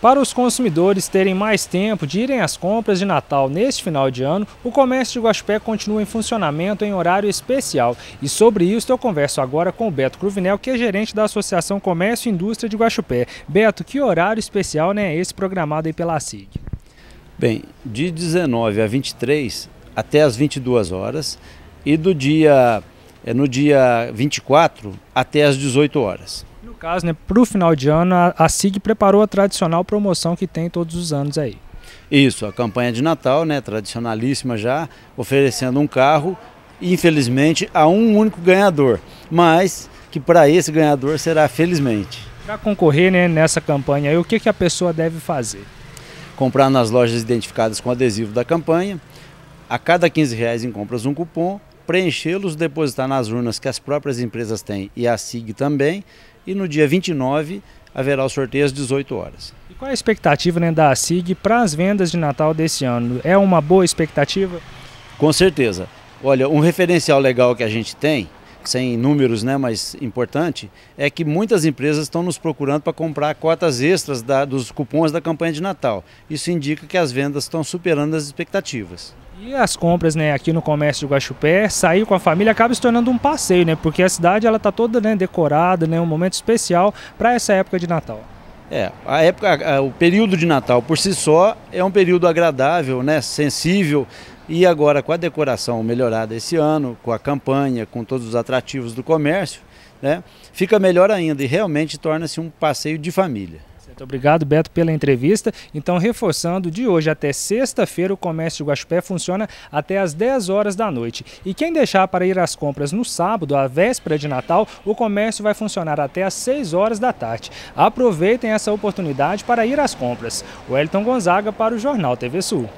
Para os consumidores terem mais tempo de irem às compras de Natal neste final de ano, o comércio de Guaxupé continua em funcionamento em horário especial. E sobre isso eu converso agora com o Beto Cruvinel, que é gerente da Associação Comércio e Indústria de Guaxupé. Beto, que horário especial né, é esse programado aí pela SIG? Bem, de 19 a 23 até as 22 horas e do dia é, no dia 24 até as 18 horas caso, né, para o final de ano, a, a SIG preparou a tradicional promoção que tem todos os anos aí. Isso, a campanha de Natal, né, tradicionalíssima já, oferecendo um carro, infelizmente, a um único ganhador, mas que para esse ganhador será felizmente. Para concorrer né, nessa campanha, aí, o que, que a pessoa deve fazer? Comprar nas lojas identificadas com adesivo da campanha, a cada 15 reais em compras um cupom preenchê-los, depositar nas urnas que as próprias empresas têm e a SIG também. E no dia 29 haverá o sorteio às 18 horas. E qual é a expectativa né, da SIG para as vendas de Natal desse ano? É uma boa expectativa? Com certeza. Olha, um referencial legal que a gente tem sem números, né, mas importante, é que muitas empresas estão nos procurando para comprar cotas extras da, dos cupons da campanha de Natal. Isso indica que as vendas estão superando as expectativas. E as compras, né, aqui no comércio de Guaxupé, sair com a família acaba se tornando um passeio, né, porque a cidade ela tá toda, né, decorada, né, um momento especial para essa época de Natal. É, a época, a, o período de Natal por si só é um período agradável, né, sensível, e agora com a decoração melhorada esse ano, com a campanha, com todos os atrativos do comércio, né, fica melhor ainda e realmente torna-se um passeio de família. Muito obrigado, Beto, pela entrevista. Então, reforçando, de hoje até sexta-feira, o comércio de Guaxupé funciona até às 10 horas da noite. E quem deixar para ir às compras no sábado, à véspera de Natal, o comércio vai funcionar até às 6 horas da tarde. Aproveitem essa oportunidade para ir às compras. Wellington Gonzaga para o Jornal TV Sul.